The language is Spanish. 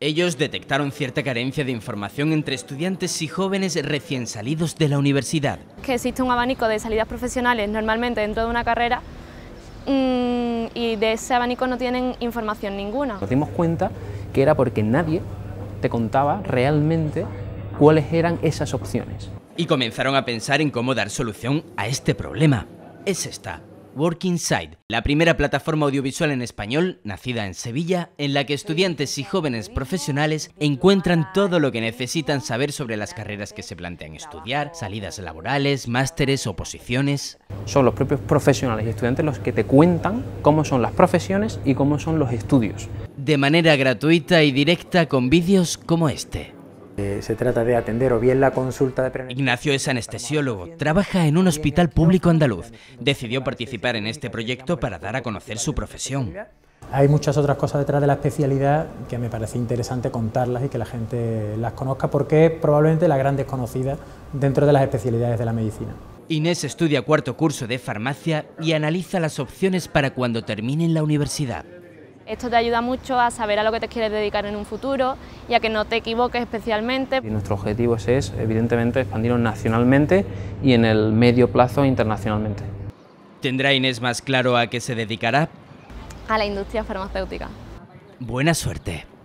Ellos detectaron cierta carencia de información entre estudiantes y jóvenes recién salidos de la universidad. Que existe un abanico de salidas profesionales normalmente dentro de una carrera mm, y de ese abanico no tienen información ninguna. Nos dimos cuenta que era porque nadie te contaba realmente cuáles eran esas opciones. Y comenzaron a pensar en cómo dar solución a este problema. Es esta Working Side, la primera plataforma audiovisual en español, nacida en Sevilla, en la que estudiantes y jóvenes profesionales encuentran todo lo que necesitan saber sobre las carreras que se plantean estudiar, salidas laborales, másteres, o posiciones. Son los propios profesionales y estudiantes los que te cuentan cómo son las profesiones y cómo son los estudios. De manera gratuita y directa con vídeos como este. Eh, se trata de atender o bien la consulta de Ignacio es anestesiólogo, trabaja en un hospital público andaluz. Decidió participar en este proyecto para dar a conocer su profesión. Hay muchas otras cosas detrás de la especialidad que me parece interesante contarlas y que la gente las conozca porque es probablemente la gran desconocida dentro de las especialidades de la medicina. Inés estudia cuarto curso de farmacia y analiza las opciones para cuando termine en la universidad. Esto te ayuda mucho a saber a lo que te quieres dedicar en un futuro y a que no te equivoques especialmente. nuestro objetivo es, evidentemente, expandirnos nacionalmente y en el medio plazo internacionalmente. ¿Tendrá Inés más claro a qué se dedicará? A la industria farmacéutica. Buena suerte.